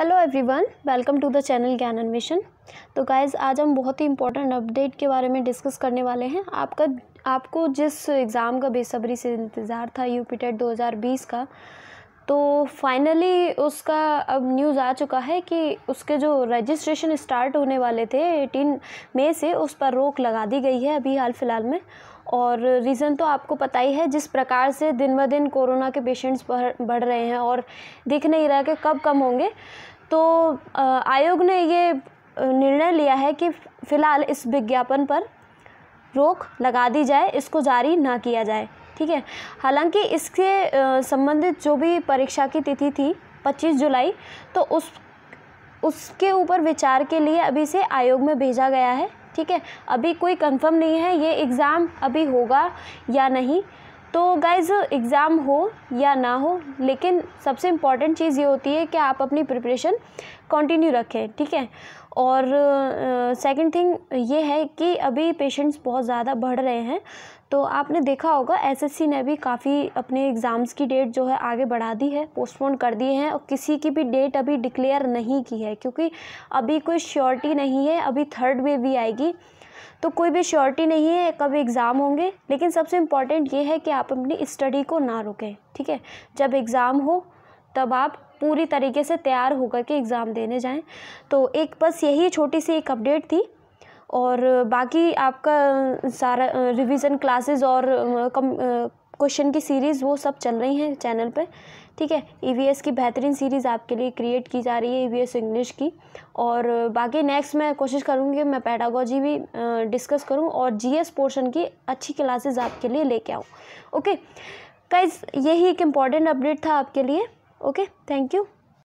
hello everyone welcome to the channel Gyan Anveshan तो guys आज हम बहुत ही इंपॉर्टेंट अपडेट के बारे में डिस्कस करने वाले हैं आपका आपको जिस एग्ज़ाम का बेसब्री से इंतज़ार था यू पी 2020 का तो फाइनली उसका अब न्यूज़ आ चुका है कि उसके जो रजिस्ट्रेशन स्टार्ट होने वाले थे एटीन मई से उस पर रोक लगा दी गई है अभी हाल फिलहाल में और रीज़न तो आपको पता ही है जिस प्रकार से दिन ब दिन कोरोना के पेशेंट्स बढ़ रहे हैं और दिख नहीं रहा कि कब कम होंगे तो आयोग ने ये निर्णय लिया है कि फ़िलहाल इस विज्ञापन पर रोक लगा दी जाए इसको जारी ना किया जाए ठीक है हालांकि इसके संबंधित जो भी परीक्षा की तिथि थी 25 जुलाई तो उस उसके ऊपर विचार के लिए अभी से आयोग में भेजा गया है ठीक है अभी कोई कंफर्म नहीं है ये एग्ज़ाम अभी होगा या नहीं तो गाइज़ एग्ज़ाम हो या ना हो लेकिन सबसे इम्पॉर्टेंट चीज़ ये होती है कि आप अपनी प्रिपरेशन कंटिन्यू रखें ठीक है और सेकंड थिंग ये है कि अभी पेशेंट्स बहुत ज़्यादा बढ़ रहे हैं तो आपने देखा होगा एसएससी ने भी काफ़ी अपने एग्ज़ाम्स की डेट जो है आगे बढ़ा दी है पोस्टपोन कर दिए हैं और किसी की भी डेट अभी डिक्लेयर नहीं की है क्योंकि अभी कोई श्योरिटी नहीं है अभी थर्ड वेव भी आएगी तो कोई भी श्योरिटी नहीं है कब एग्ज़ाम होंगे लेकिन सबसे इम्पॉर्टेंट ये है कि आप अपनी स्टडी को ना रुकें ठीक है जब एग्ज़ाम हो तब आप पूरी तरीके से तैयार होकर के एग्ज़ाम देने जाएं तो एक बस यही छोटी सी एक अपडेट थी और बाकी आपका सारा रिवीजन क्लासेस और कम क्वेश्चन की सीरीज़ वो सब चल रही हैं चैनल पे ठीक है ई e की बेहतरीन सीरीज़ आपके लिए क्रिएट की जा रही है ई e इंग्लिश की और बाकी नेक्स्ट मैं कोशिश करूँगी मैं पैडागोजी भी डिस्कस करूँ और जीएस पोर्शन की अच्छी क्लासेज आपके लिए लेके आऊँ ओके गाइज यही एक इम्पॉर्टेंट अपडेट था आपके लिए okay thank you